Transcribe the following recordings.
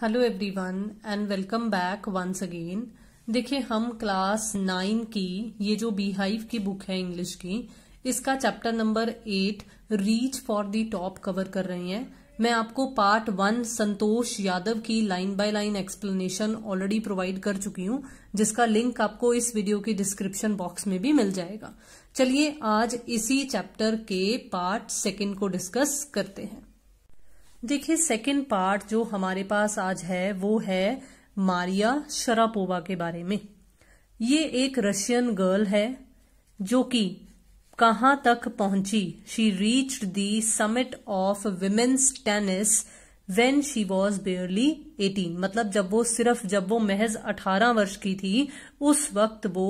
Hello everyone and welcome back once again देखिए हम class nine की ये जो बीहाइव की बुक है इंग्लिश की इसका chapter number eight reach for the top cover कर रहे हैं मैं आपको पार्ट वन संतोष यादव की line by line explanation already provide कर चुकी हूं जिसका लिंक आपको इस वीडियो के डिस्क्रिप्शन बॉक्स में भी मिल जाएगा चलिए आज इसी चैप्टर के पार्ट सेकेंड को डिस्कस करते हैं देखिए सेकंड पार्ट जो हमारे पास आज है वो है मारिया शरापोवा के बारे में ये एक रशियन गर्ल है जो कि कहां तक पहुंची she reached the summit of women's tennis when she was barely eighteen मतलब जब वो सिर्फ जब वो महज अठारह वर्ष की थी उस वक्त वो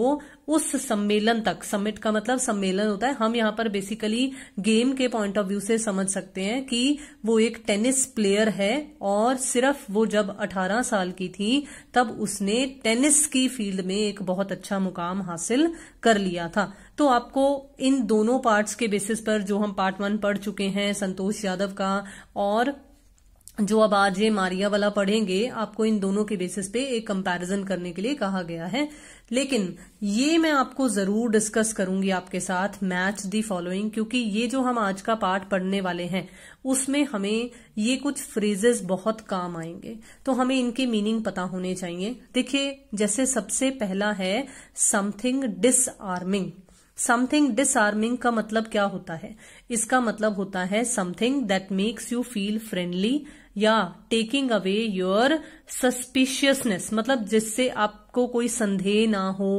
उस सम्मेलन तक समिट का मतलब सम्मेलन होता है हम यहाँ पर बेसिकली गेम के पॉइंट ऑफ व्यू से समझ सकते हैं कि वो एक टेनिस प्लेयर है और सिर्फ वो जब अठारह साल की थी तब उसने टेनिस की फील्ड में एक बहुत अच्छा मुकाम हासिल कर लिया था तो आपको इन दोनों पार्ट्स के बेसिस पर जो हम पार्ट वन पढ़ चुके हैं संतोष यादव का और जो अब आज ये मारिया वाला पढ़ेंगे आपको इन दोनों के बेसिस पे एक कंपैरिजन करने के लिए कहा गया है लेकिन ये मैं आपको जरूर डिस्कस करूंगी आपके साथ मैच दी फॉलोइंग क्योंकि ये जो हम आज का पार्ट पढ़ने वाले हैं उसमें हमें ये कुछ फ्रेजेस बहुत काम आएंगे तो हमें इनके मीनिंग पता होने चाहिए देखिए जैसे सबसे पहला है समथिंग डिसआर्मिंग समथिंग डिसआर्मिंग का मतलब क्या होता है इसका मतलब होता है something that makes you feel friendly या टेकिंग अवे योर सस्पिशियसनेस मतलब जिससे आपको कोई संदेह ना हो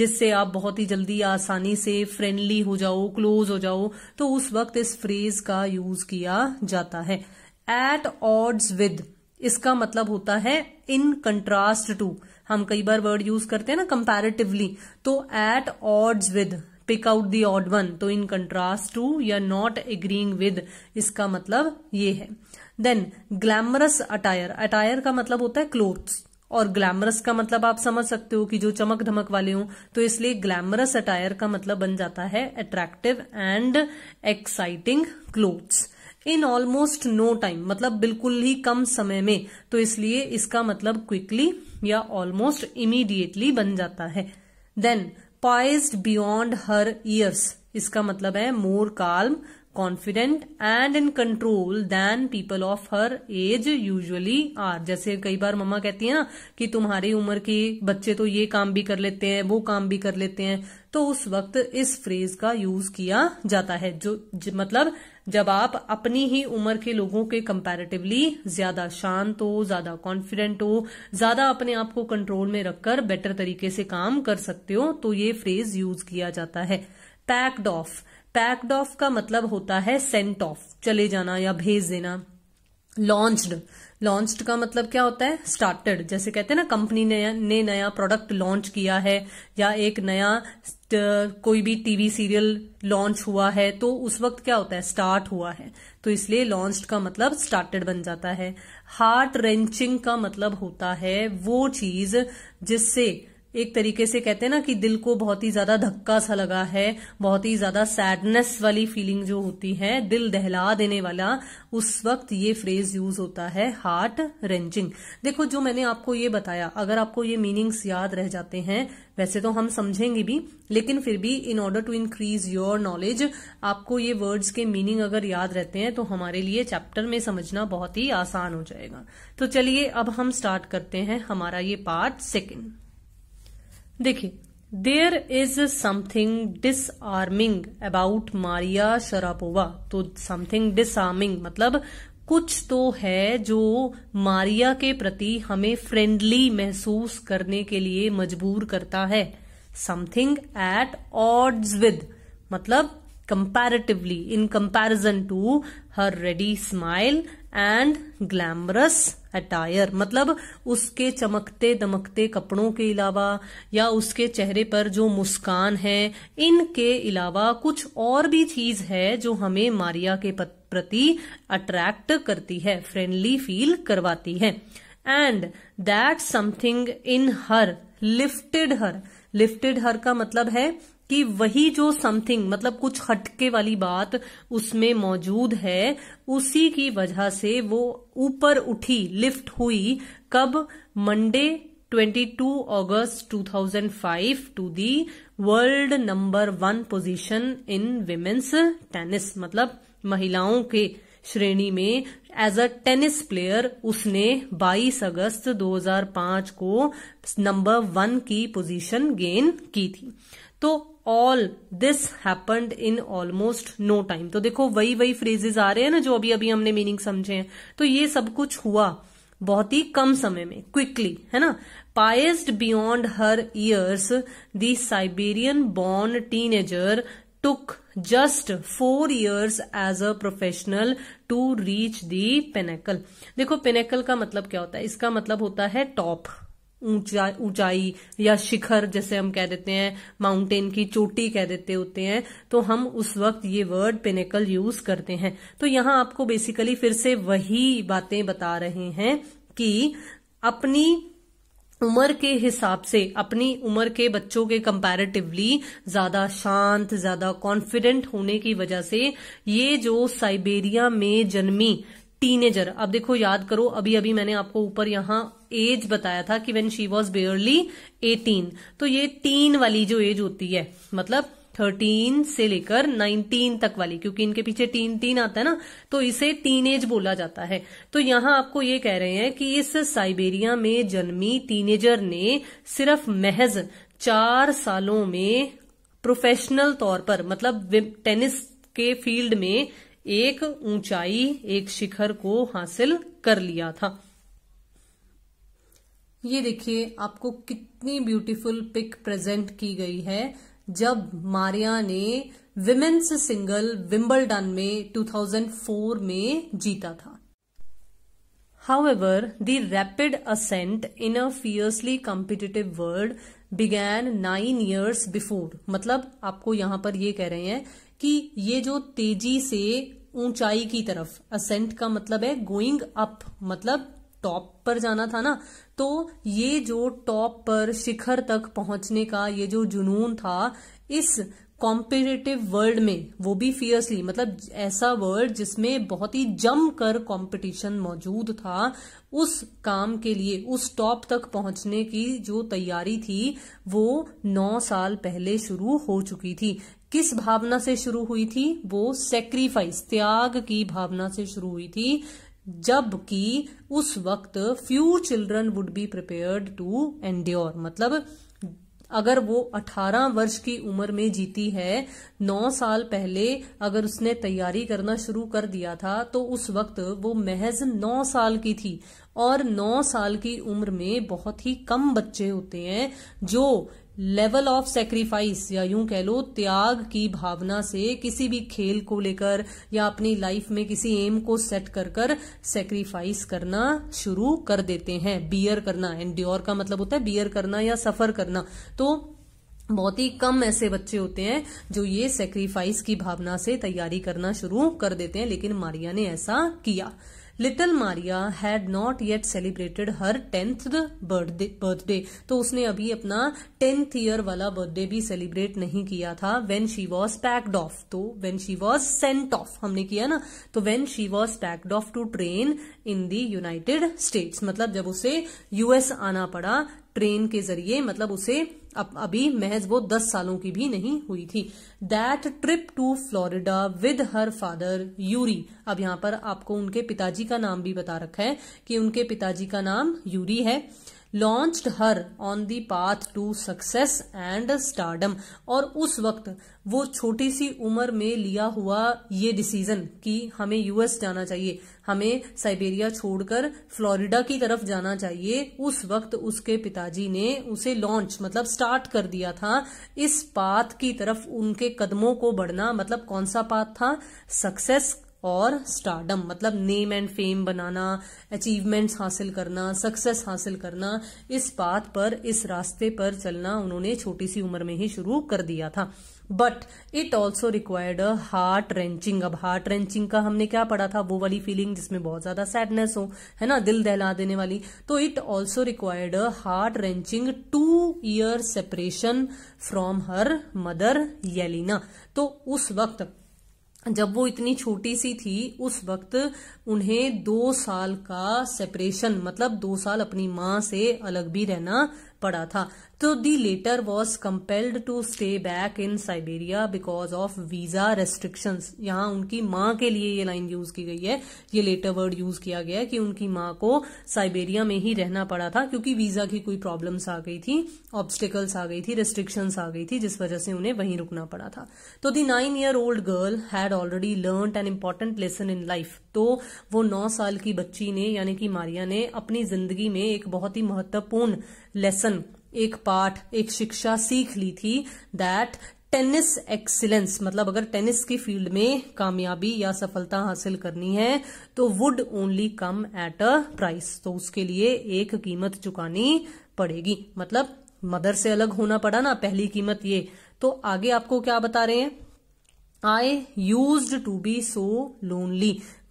जिससे आप बहुत ही जल्दी आसानी से फ्रेंडली हो जाओ क्लोज हो जाओ तो उस वक्त इस फ्रेज का यूज किया जाता है एट ऑड्स विद इसका मतलब होता है इन कंट्रास्ट टू हम कई बार वर्ड यूज करते हैं ना कंपैरेटिवली तो at odds with pick out the odd one तो इन कंट्रास्ट टू या नॉट एग्रींग विद इसका मतलब ये है देन ग्लैमरस अटायर अटायर का मतलब होता है क्लोथ्स और ग्लैमरस का मतलब आप समझ सकते हो कि जो चमक धमक वाले हों तो इसलिए ग्लैमरस अटायर का मतलब बन जाता है attractive and exciting clothes in almost no time मतलब बिल्कुल ही कम समय में तो इसलिए इसका मतलब क्विकली या ऑलमोस्ट इमीडिएटली बन जाता है then poised beyond her years इसका मतलब है more calm confident and in control than people of her age usually are जैसे कई बार मम्मा कहती है ना कि तुम्हारी उम्र के बच्चे तो ये काम भी कर लेते हैं वो काम भी कर लेते हैं तो उस वक्त इस फ्रेज का यूज किया जाता है जो मतलब जब आप अपनी ही उम्र के लोगों के कंपैरेटिवली ज्यादा शांत हो ज्यादा कॉन्फिडेंट हो ज्यादा अपने आप को कंट्रोल में रखकर बेटर तरीके से काम कर सकते हो तो ये फ्रेज यूज किया जाता है पैक्ड ऑफ पैक्ड ऑफ का मतलब होता है सेंट ऑफ चले जाना या भेज देना लॉन्च्ड लॉन्च्ड का मतलब क्या होता है स्टार्टेड जैसे कहते हैं ना कंपनी ने, ने नया प्रोडक्ट लॉन्च किया है या एक नया कोई भी टीवी सीरियल लॉन्च हुआ है तो उस वक्त क्या होता है स्टार्ट हुआ है तो इसलिए लॉन्च का मतलब स्टार्टेड बन जाता है हार्ट रेंचिंग का मतलब होता है वो चीज जिससे एक तरीके से कहते हैं ना कि दिल को बहुत ही ज्यादा धक्का सा लगा है बहुत ही ज्यादा सैडनेस वाली फीलिंग जो होती है दिल दहला देने वाला उस वक्त ये फ्रेज यूज होता है हार्ट रेंजिंग देखो जो मैंने आपको ये बताया अगर आपको ये मीनिंग्स याद रह जाते हैं वैसे तो हम समझेंगे भी लेकिन फिर भी in order to increase your knowledge आपको ये वर्ड्स के मीनिंग अगर याद रहते हैं तो हमारे लिए चैप्टर में समझना बहुत ही आसान हो जाएगा तो चलिए अब हम स्टार्ट करते हैं हमारा ये पार्ट सेकेंड देखिए there is something disarming about Maria Sharapova तो समथिंग डिसआर्मिंग मतलब कुछ तो है जो मारिया के प्रति हमें फ्रेंडली महसूस करने के लिए मजबूर करता है समथिंग एट ऑड्स विद मतलब comparatively in comparison to her ready smile and glamorous attire मतलब उसके चमकते दमकते कपड़ों के अलावा या उसके चेहरे पर जो मुस्कान है इनके अलावा कुछ और भी चीज है जो हमें मारिया के प्रति अट्रैक्ट करती है फ्रेंडली फील करवाती है and that something in her lifted her lifted her का मतलब है कि वही जो समथिंग मतलब कुछ हटके वाली बात उसमें मौजूद है उसी की वजह से वो ऊपर उठी लिफ्ट हुई कब Monday 22 August 2005 to the world number one position in women's tennis मतलब महिलाओं के श्रेणी में एज अ टेनिस प्लेयर उसने 22 अगस्त 2005 को नंबर वन की पोजीशन गेन की थी तो all this happened in almost no time तो देखो वही वही फ्रेजेस आ रहे हैं ना जो अभी अभी हमने मीनिंग समझे हैं तो ये सब कुछ हुआ बहुत ही कम समय में क्विकली है ना poised beyond her years the Siberian born teenager took just four years as a professional to reach the pinnacle देखो पेनेकल का मतलब क्या होता है इसका मतलब होता है टॉप ऊंचा ऊंचाई या शिखर जैसे हम कह देते हैं माउंटेन की चोटी कह देते होते हैं तो हम उस वक्त ये वर्ड पिनेकल यूज करते हैं तो यहां आपको बेसिकली फिर से वही बातें बता रहे हैं कि अपनी उम्र के हिसाब से अपनी उम्र के बच्चों के कंपैरेटिवली ज्यादा शांत ज्यादा कॉन्फिडेंट होने की वजह से ये जो साइबेरिया में जन्मी टीनेजर अब देखो याद करो अभी अभी मैंने आपको ऊपर यहाँ एज बताया था कि when she was barely eighteen तो ये टीन वाली जो एज होती है मतलब थर्टीन से लेकर नाइनटीन तक वाली क्योंकि इनके पीछे टीन टीन आता है ना तो इसे टीनेज बोला जाता है तो यहां आपको ये कह रहे हैं कि इस साइबेरिया में जन्मी टीनेजर ने सिर्फ महज चार सालों में प्रोफेशनल तौर पर मतलब टेनिस के फील्ड में एक ऊंचाई एक शिखर को हासिल कर लिया था ये देखिए आपको कितनी ब्यूटीफुल पिक प्रेजेंट की गई है जब मारिया ने विमेन्स सिंगल विम्बलडन में 2004 में जीता था However, the rapid ascent in a fiercely competitive world began nine years before. मतलब आपको यहां पर ये कह रहे हैं कि ये जो तेजी से ऊंचाई की तरफ असेंट का मतलब है गोइंग अप मतलब टॉप पर जाना था ना तो ये जो टॉप पर शिखर तक पहुंचने का ये जो जुनून था इस कॉम्पिटेटिव वर्ल्ड में वो भी फियर्सली मतलब ऐसा वर्ल्ड जिसमें बहुत ही जमकर कॉम्पिटिशन मौजूद था उस काम के लिए उस टॉप तक पहुंचने की जो तैयारी थी वो नौ साल पहले शुरू हो चुकी थी किस भावना से शुरू हुई थी वो सेक्रीफाइस त्याग की भावना से शुरू हुई थी जबकि उस वक्त few children would be prepared to endure मतलब अगर वो 18 वर्ष की उम्र में जीती है 9 साल पहले अगर उसने तैयारी करना शुरू कर दिया था तो उस वक्त वो महज 9 साल की थी और 9 साल की उम्र में बहुत ही कम बच्चे होते हैं जो लेवल ऑफ सेक्रीफाइस या यूं कह लो त्याग की भावना से किसी भी खेल को लेकर या अपनी लाइफ में किसी एम को सेट कर कर सेक्रीफाइस करना शुरू कर देते हैं बियर करना एंड्योर का मतलब होता है बियर करना या सफर करना तो बहुत ही कम ऐसे बच्चे होते हैं जो ये सेक्रीफाइस की भावना से तैयारी करना शुरू कर देते हैं लेकिन मारिया ने ऐसा किया little Maria had not yet celebrated her tenth birthday तो उसने अभी अपना टेंथ ईयर वाला बर्थडे भी सेलिब्रेट नहीं किया था when she was packed off तो when she was sent off हमने किया ना तो when she was packed off to train in the United States मतलब जब उसे यूएस आना पड़ा ट्रेन के जरिए मतलब उसे अब अभी महज वो दस सालों की भी नहीं हुई थी that trip to Florida with her father Yuri अब यहां पर आपको उनके पिताजी का नाम भी बता रखा है कि उनके पिताजी का नाम यूरी है launched her on the path to success and stardom और उस वक्त वो छोटी सी उम्र में लिया हुआ ये डिसीजन कि हमें यूएस जाना चाहिए हमें साइबेरिया छोड़कर फ्लोरिडा की तरफ जाना चाहिए उस वक्त उसके पिताजी ने उसे लॉन्च मतलब स्टार्ट कर दिया था इस पाथ की तरफ उनके कदमों को बढ़ना मतलब कौन सा पाथ था सक्सेस और स्टार्डम मतलब नेम एंड फेम बनाना अचीवमेंट्स हासिल करना सक्सेस हासिल करना इस बात पर इस रास्ते पर चलना उन्होंने छोटी सी उम्र में ही शुरू कर दिया था but it also required heart wrenching अब हार्ट रेंचिंग का हमने क्या पढ़ा था वो वाली फीलिंग जिसमें बहुत ज्यादा सैडनेस हो है ना दिल दहला देने वाली तो it also required heart wrenching two year separation from her mother Yelena तो उस वक्त जब वो इतनी छोटी सी थी उस वक्त उन्हें दो साल का सेपरेशन मतलब दो साल अपनी माँ से अलग भी रहना पड़ा था तो the latter was compelled to stay back in Siberia because of visa restrictions यहाँ उनकी माँ के लिए ये लाइन यूज की गई है ये लेटर वर्ड यूज किया गया है कि उनकी माँ को साइबेरिया में ही रहना पड़ा था क्योंकि वीजा की कोई प्रॉब्लम्स आ गई थी ऑब्स्टिकल्स आ गई थी रेस्ट्रिक्शंस आ गई थी जिस वजह से उन्हें वहीं रुकना पड़ा था तो the nine year old girl had already learn an important lesson in life तो वो नौ साल की बच्ची ने यानी कि मारिया ने अपनी जिंदगी में एक बहुत ही महत्वपूर्ण लेसन एक पाठ एक शिक्षा सीख ली थी दैट टेनिस एक्सीलेंस मतलब अगर टेनिस की फील्ड में कामयाबी या सफलता हासिल करनी है तो would only come at a price तो उसके लिए एक कीमत चुकानी पड़ेगी मतलब मदर से अलग होना पड़ा ना पहली कीमत ये तो आगे आपको क्या बता रहे हैं I use to be so lonely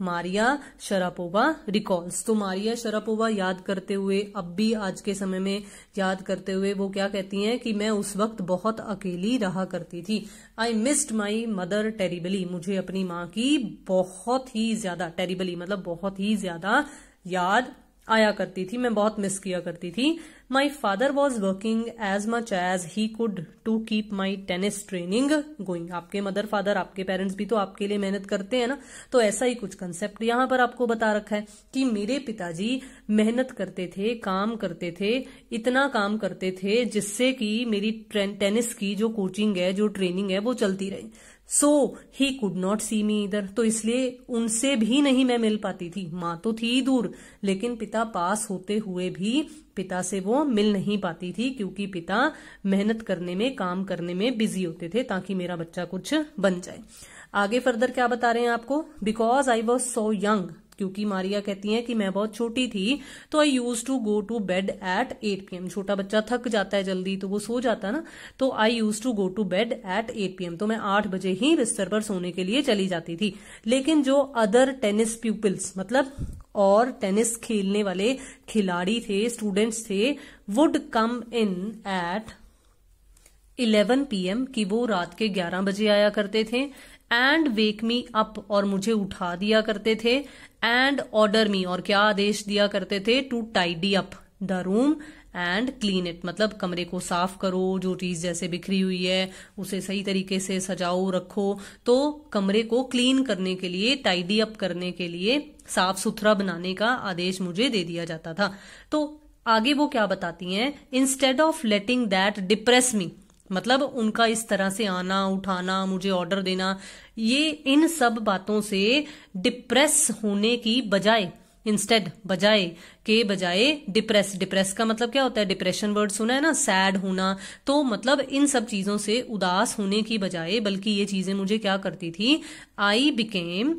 Maria Sharapova recalls तो मारिया शरापोवा याद करते हुए अब भी आज के समय में याद करते हुए वो क्या कहती हैं कि मैं उस वक्त बहुत अकेली रहा करती थी I missed my mother terribly मुझे अपनी माँ की बहुत ही ज्यादा टेरिबली मतलब बहुत ही ज्यादा याद आया करती थी मैं बहुत मिस किया करती थी my father was working as much as he could to keep my tennis training going आपके मदर फादर आपके पेरेंट्स भी तो आपके लिए मेहनत करते हैं ना तो ऐसा ही कुछ कंसेप्ट यहां पर आपको बता रखा है कि मेरे पिताजी मेहनत करते थे काम करते थे इतना काम करते थे जिससे कि मेरी टेनिस की जो कोचिंग है जो ट्रेनिंग है वो चलती रही सो ही कुड नॉट सी मी इधर तो इसलिए उनसे भी नहीं मैं मिल पाती थी माँ तो थी दूर लेकिन पिता पास होते हुए भी पिता से वो मिल नहीं पाती थी क्योंकि पिता मेहनत करने में काम करने में बिजी होते थे ताकि मेरा बच्चा कुछ बन जाए आगे फर्दर क्या बता रहे हैं आपको because I was so young क्योंकि मारिया कहती है कि मैं बहुत छोटी थी तो I use to go to bed at eight P छोटा बच्चा थक जाता है जल्दी तो वो सो जाता है ना तो I use to go to bed at eight PM तो मैं आठ बजे ही बिस्तर पर सोने के लिए चली जाती थी लेकिन जो अदर टेनिस पीपल्स मतलब और टेनिस खेलने वाले खिलाड़ी थे स्टूडेंट्स थे would come in at 11 PM कि वो रात के 11 बजे आया करते थे एंड वेक मी अप और मुझे उठा दिया करते थे एंड ऑर्डर मी और क्या आदेश दिया करते थे to tidy up the room and clean it मतलब कमरे को साफ करो जो चीज जैसे बिखरी हुई है उसे सही तरीके से सजाओ रखो तो कमरे को क्लीन करने के लिए टाइडी अप करने के लिए साफ सुथरा बनाने का आदेश मुझे दे दिया जाता था तो आगे वो क्या बताती हैं instead of letting that depress me मतलब उनका इस तरह से आना उठाना मुझे ऑर्डर देना ये इन सब बातों से डिप्रेस होने की बजाय इंस्टेड बजाय के बजाय डिप्रेस डिप्रेस का मतलब क्या होता है डिप्रेशन वर्ड सुना है ना सैड होना तो मतलब इन सब चीजों से उदास होने की बजाय बल्कि ये चीजें मुझे क्या करती थी I became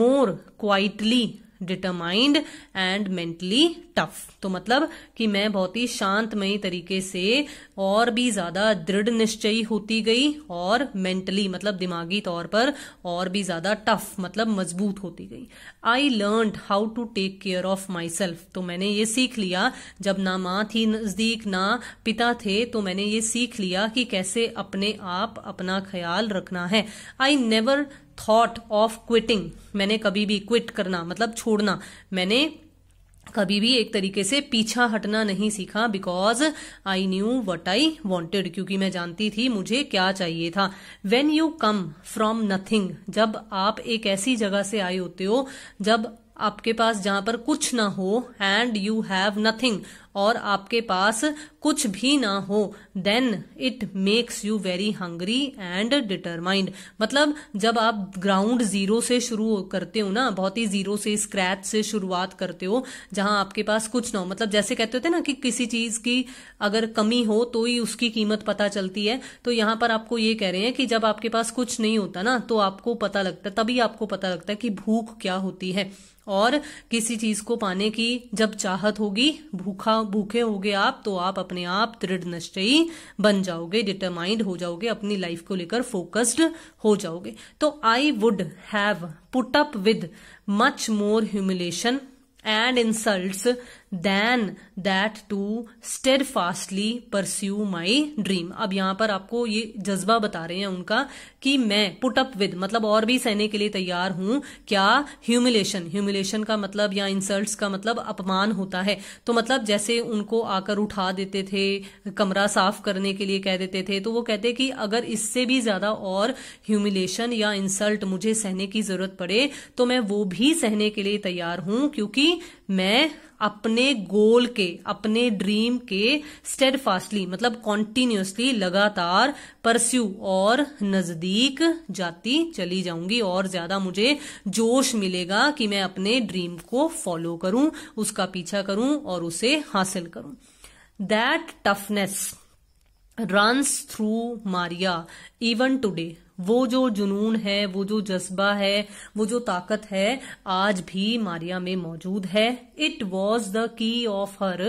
more quietly determined and mentally tough तो मतलब कि मैं बहुत ही शांतमयी तरीके से और भी ज्यादा दृढ़ निश्चयी होती गई और मेंटली मतलब दिमागी तौर पर और भी ज्यादा टफ मतलब मजबूत होती गई I learn how to take care of myself तो मैंने ये सीख लिया जब ना माँ थी नजदीक ना पिता थे तो मैंने ये सीख लिया कि कैसे अपने आप अपना ख्याल रखना है I never thought of quitting मैंने कभी भी क्विट करना मतलब छोड़ना मैंने कभी भी एक तरीके से पीछा हटना नहीं सीखा because I knew what I wanted क्योंकि मैं जानती थी मुझे क्या चाहिए था when you come from nothing जब आप एक ऐसी जगह से आए होते हो जब आपके पास जहां पर कुछ ना हो एंड यू हैव नथिंग और आपके पास कुछ भी ना हो then it makes you very hungry and determined मतलब जब आप ग्राउंड जीरो से शुरू करते हो ना बहुत ही जीरो से स्क्रैच से शुरुआत करते हो जहां आपके पास कुछ ना हो मतलब जैसे कहते होते ना कि किसी चीज की अगर कमी हो तो ही उसकी कीमत पता चलती है तो यहां पर आपको ये कह रहे हैं कि जब आपके पास कुछ नहीं होता ना तो आपको पता लगता है तभी आपको पता लगता है कि भूख क्या होती है और किसी चीज को पाने की जब चाहत होगी भूखा भूखे होगे आप तो आप अपने आप दृढ़ निश्चयी बन जाओगे डिटरमाइंड हो जाओगे अपनी लाइफ को लेकर फोकस्ड हो जाओगे तो I would have put up with much more humiliation and insult than that to stayed fastly pursue my dream अब यहां पर आपको ये जज्बा बता रहे हैं उनका कि मैं पुट अप विद मतलब और भी सहने के लिए तैयार हूं क्या ह्यूमिलेशन ह्यूमिलेशन का मतलब या इंसल्ट का मतलब अपमान होता है तो मतलब जैसे उनको आकर उठा देते थे कमरा साफ करने के लिए कह देते थे तो वो कहते कि अगर इससे भी ज्यादा और ह्यूमिलेशन या इंसल्ट मुझे सहने की जरूरत पड़े तो मैं वो भी सहने के लिए तैयार हूं क्योंकि मैं अपने गोल के अपने ड्रीम के स्टेडफास्टली मतलब कॉन्टिन्यूसली लगातार परस्यू और नजदीक जाती चली जाऊंगी और ज्यादा मुझे जोश मिलेगा कि मैं अपने ड्रीम को फॉलो करूं उसका पीछा करूं और उसे हासिल करूं that toughness runs through Maria even today वो जो जुनून है वो जो जज्बा है वो जो ताकत है आज भी मारिया में मौजूद है it was the key of her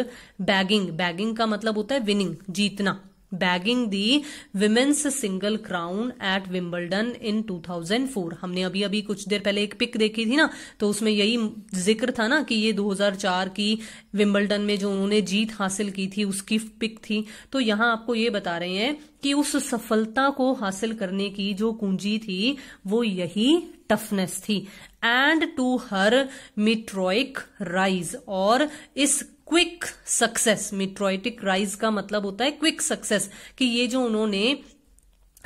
bagging bagging का मतलब होता है विनिंग जीतना bagging the women's single crown at Wimbledon in 2004 हमने अभी अभी कुछ देर पहले एक पिक देखी थी ना तो उसमें यही जिक्र था ना कि ये 2004 की विम्बलडन में जो उन्होंने जीत हासिल की थी उसकी पिक थी तो यहां आपको ये बता रहे हैं कि उस सफलता को हासिल करने की जो कुंजी थी वो यही टफनेस थी and to her meteoric rise और इस क्विक सक्सेस मिट्रोइटिक राइज का मतलब होता है क्विक सक्सेस कि ये जो उन्होंने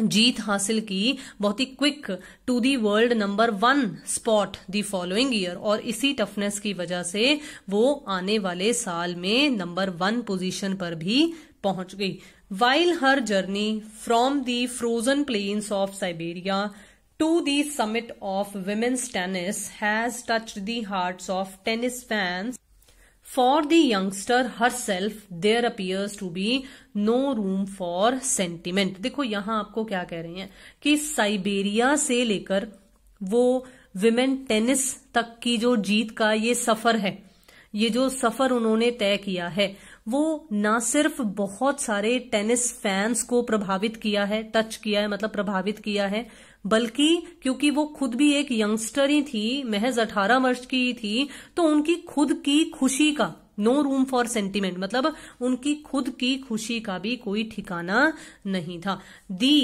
जीत हासिल की बहुत ही quick to the world number one spot the following year और इसी टफनेस की वजह से वो आने वाले साल में नंबर वन पोजीशन पर भी पहुंच गई while her journey from the frozen plains of Siberia to the summit of women's tennis has touch the heart of tennis fans For the youngster herself, there appears to be no room for sentiment. देखो यहां आपको क्या कह रहे हैं कि Siberia से लेकर वो विमेन टेनिस तक की जो जीत का ये सफर है ये जो सफर उन्होंने तय किया है वो ना सिर्फ बहुत सारे टेनिस फैंस को प्रभावित किया है टच किया है मतलब प्रभावित किया है बल्कि क्योंकि वो खुद भी एक यंगस्टर ही थी महज अठारह वर्ष की ही थी तो उनकी खुद की खुशी का नो रूम फॉर सेंटिमेंट मतलब उनकी खुद की खुशी का भी कोई ठिकाना नहीं था दी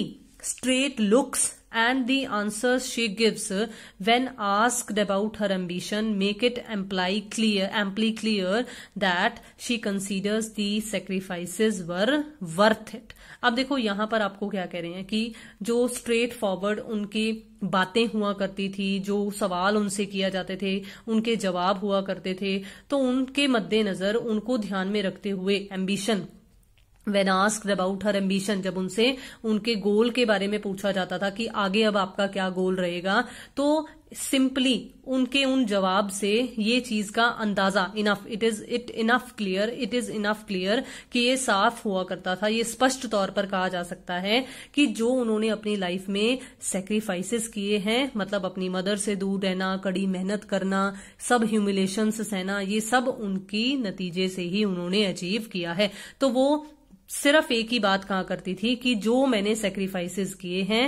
straight looks and the answers she gives when asked about her ambition make it imply clear amply clear that she considers the sacrifices were worth it अब देखो यहां पर आपको क्या कह रहे हैं कि जो स्ट्रेट फॉरवर्ड उनकी बातें हुआ करती थी जो सवाल उनसे किया जाते थे उनके जवाब हुआ करते थे तो उनके मद्देनजर उनको ध्यान में रखते हुए ambition when asked about her ambition जब उनसे उनके गोल के बारे में पूछा जाता था कि आगे अब आपका क्या गोल रहेगा तो सिंपली उनके उन जवाब से ये चीज का अंदाजा enough it is it enough clear it is enough clear कि ये साफ हुआ करता था ये स्पष्ट तौर पर कहा जा सकता है कि जो उन्होंने अपनी लाइफ में सेक्रीफाइसेस किए हैं मतलब अपनी मदर से दूर रहना कड़ी मेहनत करना सब ह्यूमिलेशन सहना ये सब उनकी नतीजे से ही उन्होंने अचीव किया है तो वो सिर्फ एक ही बात कहा करती थी कि जो मैंने सेक्रीफाइसेस किए हैं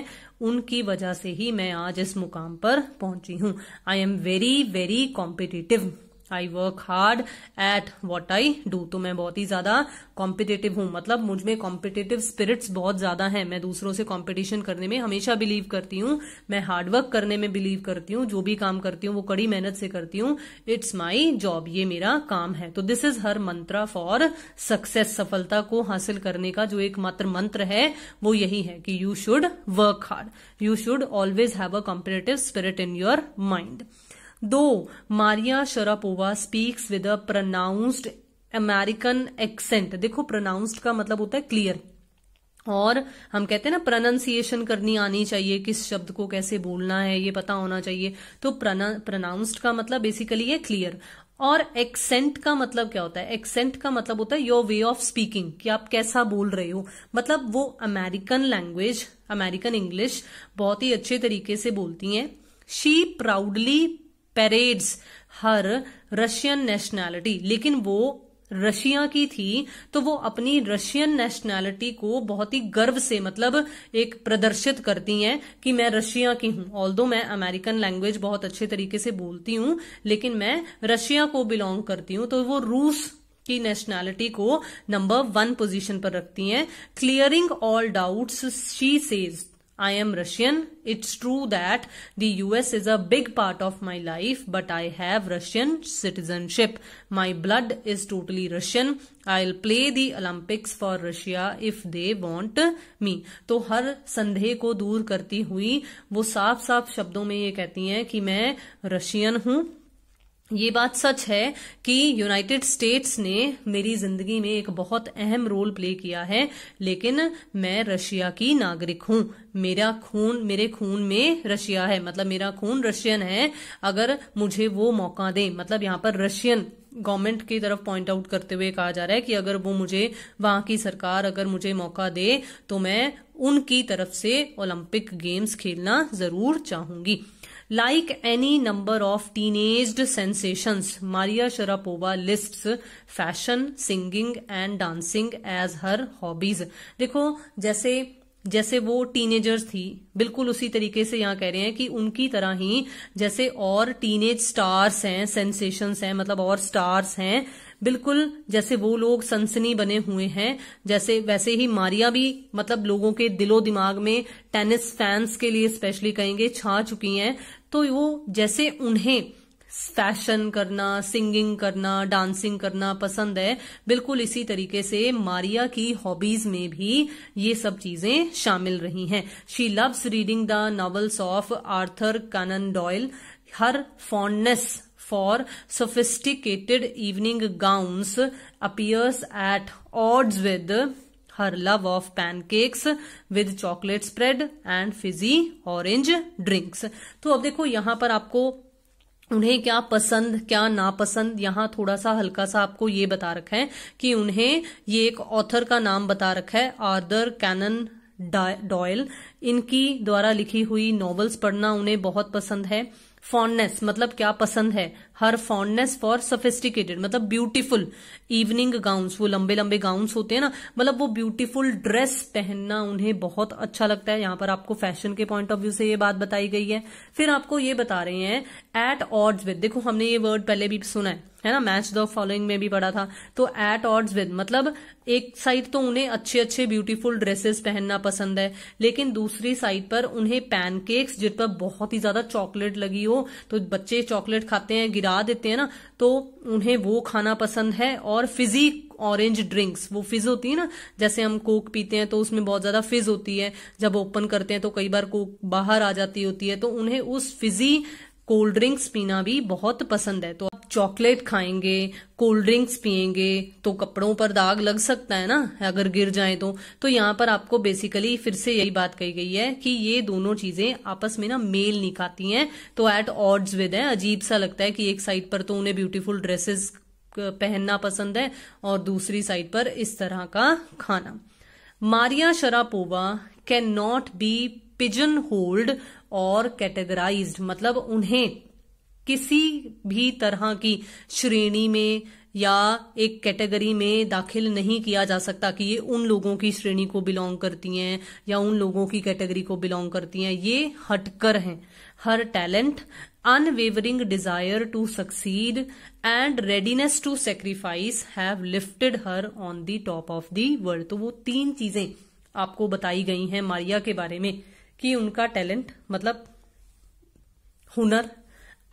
उनकी वजह से ही मैं आज इस मुकाम पर पहुंची हूं I am very very competitive I work hard at what I do तो मैं बहुत ही ज्यादा कॉम्पिटेटिव हूं मतलब मुझ में कॉम्पिटेटिव स्पिरिट्स बहुत ज्यादा है मैं दूसरों से कॉम्पिटिशन करने में हमेशा बिलीव करती हूँ मैं हार्डवर्क करने में बिलीव करती हूँ जो भी काम करती हूँ वो कड़ी मेहनत से करती हूँ इट्स माई जॉब ये मेरा काम है तो this is her mantra for success सफलता को हासिल करने का जो एक मात्र मंत्र है वो यही है कि you should work hard you should always have a competitive spirit in your mind though Maria Sharapova speaks with a pronounced American accent देखो प्रोनाउंस्ड का मतलब होता है क्लियर और हम कहते हैं ना प्रनाउंसिएशन करनी आनी चाहिए किस शब्द को कैसे बोलना है ये पता होना चाहिए तो प्रनाउंस्ड का मतलब बेसिकली है क्लियर और एक्सेंट का मतलब क्या होता है एक्सेंट का मतलब होता है योर वे ऑफ स्पीकिंग कि आप कैसा बोल रहे हो मतलब वो अमेरिकन लैंग्वेज अमेरिकन इंग्लिश बहुत ही अच्छे तरीके से बोलती हैं she proudly parades her Russian nationality लेकिन वो रशिया की थी तो वो अपनी रशियन नेशनैलिटी को बहुत ही गर्व से मतलब एक प्रदर्शित करती हैं कि मैं रशिया की हूं ऑल मैं अमेरिकन लैंग्वेज बहुत अच्छे तरीके से बोलती हूं लेकिन मैं रशिया को बिलोंग करती हूं तो वो रूस की नेशनैलिटी को नंबर वन पोजीशन पर रखती हैं clearing all doubts she says I am Russian it's true that the US is a big part of my life but I have Russian citizenship my blood is totally Russian I will play the Olympics for Russia if they want me तो हर संदेह को दूर करती हुई वो साफ साफ शब्दों में ये कहती हैं कि मैं रशियन हूं ये बात सच है कि यूनाइटेड स्टेट्स ने मेरी जिंदगी में एक बहुत अहम रोल प्ले किया है लेकिन मैं रशिया की नागरिक हूं मेरा खून मेरे खून में रशिया है मतलब मेरा खून रशियन है अगर मुझे वो मौका दें मतलब यहां पर रशियन गवर्नमेंट की तरफ पॉइंट आउट करते हुए कहा जा रहा है कि अगर वो मुझे वहां की सरकार अगर मुझे मौका दे तो मैं उनकी तरफ से ओलंपिक गेम्स खेलना जरूर चाहूंगी like any number of teen aged sensations Maria Sharapova list fashion singing and dancing as her hobbies देखो जैसे जैसे वो टीनेजर्स थी बिल्कुल उसी तरीके से यहां कह रहे हैं कि उनकी तरह ही जैसे और टीनेज स्टार्स हैं सेंसेशन हैं मतलब और स्टार्स हैं बिल्कुल जैसे वो लोग सनसनी बने हुए हैं जैसे वैसे ही मारिया भी मतलब लोगों के दिलो दिमाग में टेनिस फैंस के लिए स्पेशली कहेंगे छा चुकी हैं तो वो जैसे उन्हें फैशन करना सिंगिंग करना डांसिंग करना पसंद है बिल्कुल इसी तरीके से मारिया की हॉबीज में भी ये सब चीजें शामिल रही हैं she loves reading the novels of Arthur Conan Doyle her fondness for sophisticated evening gowns appears at odds with her love of pancakes with chocolate spread and fizzy orange drinks. तो अब देखो यहाँ पर आपको उन्हें क्या पसंद क्या नापसंद यहां थोड़ा सा हल्का सा आपको ये बता रखा है कि उन्हें ये एक ऑथर का नाम बता रखा है आर्दर कैनन डॉयल इनकी द्वारा लिखी हुई नॉवेल्स पढ़ना उन्हें बहुत पसंद है फॉन्डनेस मतलब क्या पसंद है हर फॉन्डनेस फॉर सोफिस्टिकेटेड मतलब ब्यूटीफुल इवनिंग गाउन्स वो लंबे लंबे गाउन्स होते हैं ना मतलब वो ब्यूटीफुल ड्रेस पहनना उन्हें बहुत अच्छा लगता है यहां पर आपको फैशन के पॉइंट ऑफ व्यू से ये बात बताई गई है फिर आपको ये बता रहे हैं एट ऑर्ड्स विद देखो हमने ये वर्ड पहले भी सुना है है ना मैच द फॉलोइंग में भी पढ़ा था तो एट ऑर्ड्स विद मतलब एक साइड तो उन्हें अच्छे अच्छे ब्यूटीफुल ड्रेसेस पहनना पसंद है लेकिन दूसरी साइड पर उन्हें पैनकेक्स जिन पर बहुत ही ज्यादा चॉकलेट लगी हो तो बच्चे चॉकलेट खाते हैं गिरा खिला देते हैं ना तो उन्हें वो खाना पसंद है और फिजी ऑरेंज ड्रिंक्स वो फिज होती है ना जैसे हम कोक पीते हैं तो उसमें बहुत ज्यादा फिज होती है जब ओपन करते हैं तो कई बार कोक बाहर आ जाती होती है तो उन्हें उस फिजी कोल्ड ड्रिंक्स पीना भी बहुत पसंद है तो चॉकलेट खाएंगे कोल्ड ड्रिंक्स पियेंगे तो कपड़ों पर दाग लग सकता है ना अगर गिर जाए तो तो यहाँ पर आपको बेसिकली फिर से यही बात कही गई है कि ये दोनों चीजें आपस में ना मेल नहीं खाती हैं तो एट ऑड्स विद है अजीब सा लगता है कि एक साइड पर तो उन्हें ब्यूटीफुल ड्रेसेस पहनना पसंद है और दूसरी साइड पर इस तरह का खाना Maria Sharapova can not be pigeonholed और कैटेगराइज मतलब उन्हें किसी भी तरह की श्रेणी में या एक कैटेगरी में दाखिल नहीं किया जा सकता कि ये उन लोगों की श्रेणी को बिलोंग करती हैं या उन लोगों की कैटेगरी को बिलोंग करती हैं ये हटकर हैं her talent unwavering desire to succeed and readiness to sacrifice have lifted her on the top of the world तो वो तीन चीजें आपको बताई गई हैं मारिया के बारे में कि उनका टैलेंट मतलब हुनर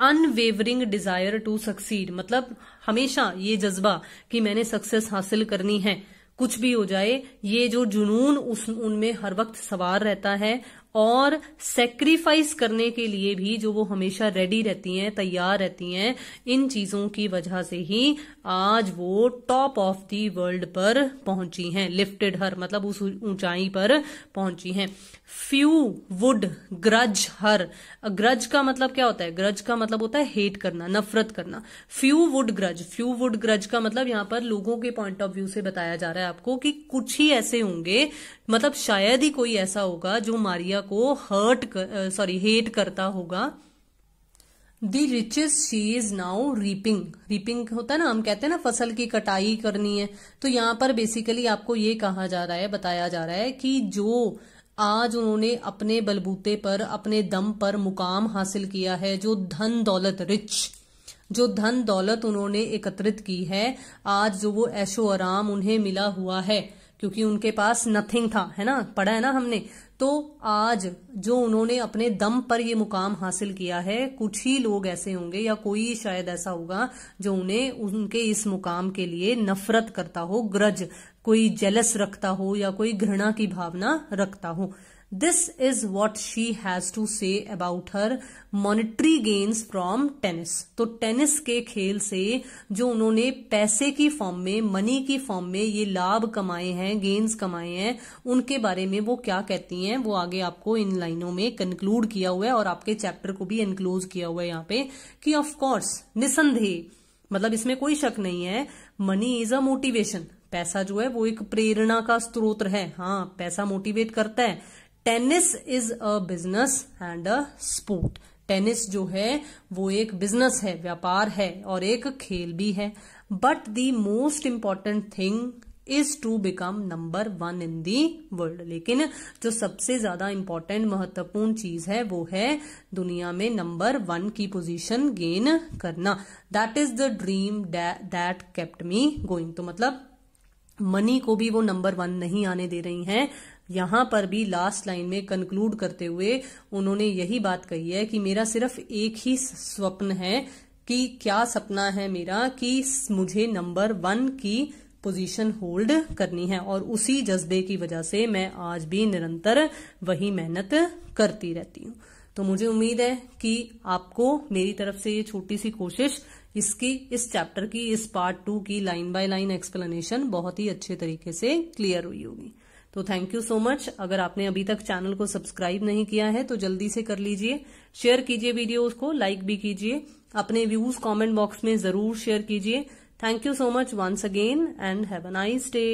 अनवेवरिंग डिजायर टू सक्सीड मतलब हमेशा ये जज्बा कि मैंने सक्सेस हासिल करनी है कुछ भी हो जाए ये जो जुनून उस उनमें हर वक्त सवार रहता है और सेक्रीफाइस करने के लिए भी जो वो हमेशा रेडी रहती हैं तैयार रहती हैं इन चीजों की वजह से ही आज वो टॉप ऑफ दी वर्ल्ड पर पहुंची हैं लिफ्टेड हर मतलब उस ऊंचाई पर पहुंची हैं few would grudge her grudge का मतलब क्या होता है ग्रज का मतलब होता है हेट करना नफरत करना few would grudge few would grudge का मतलब यहां पर लोगों के पॉइंट ऑफ व्यू से बताया जा रहा है आपको कि कुछ ही ऐसे होंगे मतलब शायद ही कोई ऐसा होगा जो मारिया इंडिया को हर्ट सॉरी हेट करता होगा the riches she is now reaping reaping होता है ना हम कहते हैं ना फसल की कटाई करनी है तो यहां पर बेसिकली आपको ये कहा जा रहा है बताया जा रहा है कि जो आज उन्होंने अपने बलबूते पर अपने दम पर मुकाम हासिल किया है जो धन दौलत रिच जो धन दौलत उन्होंने एकत्रित की है आज जो वो ऐशो आराम उन्हें मिला हुआ है क्योंकि उनके पास नथिंग था है ना पढ़ा है ना हमने तो आज जो उन्होंने अपने दम पर ये मुकाम हासिल किया है कुछ ही लोग ऐसे होंगे या कोई शायद ऐसा होगा जो उन्हें उनके इस मुकाम के लिए नफरत करता हो ग्रज कोई जेलस रखता हो या कोई घृणा की भावना रखता हो this is what she has to say about her monetary gains from tennis तो टेनिस के खेल से जो उन्होंने पैसे की फॉर्म में मनी की फॉर्म में ये लाभ कमाए हैं गेन्स कमाए हैं उनके बारे में वो क्या कहती हैं वो आगे आपको इन लाइनों में कंक्लूड किया हुआ है और आपके चैप्टर को भी इनक्लोज किया हुआ है यहाँ पे कि ऑफकोर्स निसंदेह मतलब इसमें कोई शक नहीं है मनी इज अ मोटिवेशन पैसा जो है वो एक प्रेरणा का स्रोत है हाँ पैसा मोटिवेट करता है tennis is a business and a sport tennis जो है वो एक बिजनेस है व्यापार है और एक खेल भी है but the most important thing is to become number one in the world लेकिन जो सबसे ज्यादा इम्पोर्टेंट महत्वपूर्ण चीज है वो है दुनिया में नंबर वन की पोजीशन गेन करना that is the dream that kept me going तो मतलब मनी को भी वो नंबर वन नहीं आने दे रही हैं यहां पर भी लास्ट लाइन में कंक्लूड करते हुए उन्होंने यही बात कही है कि मेरा सिर्फ एक ही स्वप्न है कि क्या सपना है मेरा कि मुझे नंबर वन की पोजीशन होल्ड करनी है और उसी जज्बे की वजह से मैं आज भी निरंतर वही मेहनत करती रहती हूँ तो मुझे उम्मीद है कि आपको मेरी तरफ से ये छोटी सी कोशिश इसकी इस चैप्टर की इस पार्ट टू की लाइन बाय लाइन एक्सप्लेनेशन बहुत ही अच्छे तरीके से क्लियर हुई होगी तो थैंक यू सो मच अगर आपने अभी तक चैनल को सब्सक्राइब नहीं किया है तो जल्दी से कर लीजिए शेयर कीजिए वीडियो को लाइक भी कीजिए अपने व्यूज कमेंट बॉक्स में जरूर शेयर कीजिए thank you so much once again and have a nice day